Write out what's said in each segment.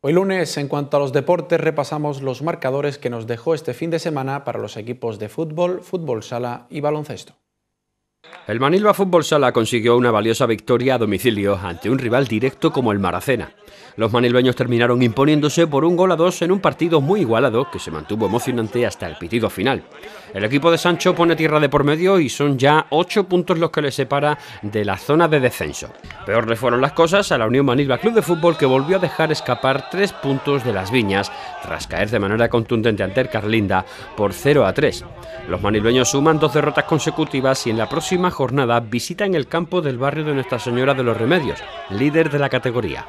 Hoy lunes, en cuanto a los deportes, repasamos los marcadores que nos dejó este fin de semana para los equipos de fútbol, fútbol sala y baloncesto. El Manilva Fútbol Sala consiguió una valiosa victoria a domicilio ante un rival directo como el Maracena. Los manilveños terminaron imponiéndose por un gol a dos en un partido muy igualado que se mantuvo emocionante hasta el pitido final. El equipo de Sancho pone tierra de por medio y son ya ocho puntos los que le separa de la zona de descenso. Peor le fueron las cosas a la Unión Manilva Club de Fútbol que volvió a dejar escapar tres puntos de las viñas tras caer de manera contundente ante el Carlinda por 0 a 3. Los manilveños suman dos derrotas consecutivas y en la próxima próxima jornada en el campo del barrio de Nuestra Señora de los Remedios, líder de la categoría.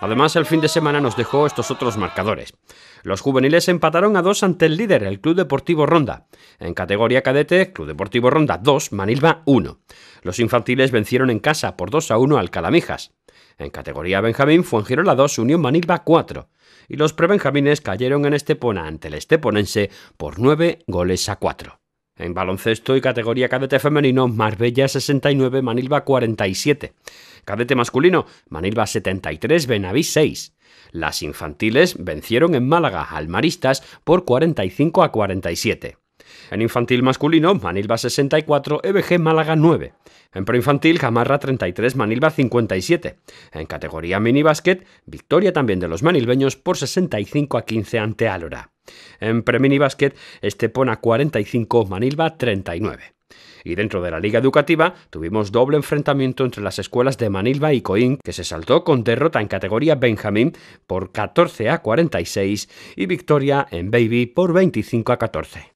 Además, el fin de semana nos dejó estos otros marcadores. Los juveniles empataron a dos ante el líder, el Club Deportivo Ronda. En categoría cadete, Club Deportivo Ronda 2, Manilva 1. Los infantiles vencieron en casa por 2 a 1 al Calamijas. En categoría Benjamín, Fuengirola 2, Unión Manilva 4. Y los prebenjamines cayeron en Estepona ante el Esteponense por 9 goles a 4 en baloncesto y categoría cadete femenino, Marbella 69, Manilva 47. Cadete masculino, Manilva 73, Benavís 6. Las infantiles vencieron en Málaga al Maristas por 45 a 47. En infantil masculino, Manilva 64, EBG Málaga 9. En preinfantil, Gamarra 33, Manilva 57. En categoría mini básquet victoria también de los manilbeños por 65 a 15 ante Álora. En pre-mini Estepona 45, Manilva 39. Y dentro de la liga educativa tuvimos doble enfrentamiento entre las escuelas de Manilva y Coín, que se saltó con derrota en categoría Benjamín por 14 a 46 y victoria en Baby por 25 a 14.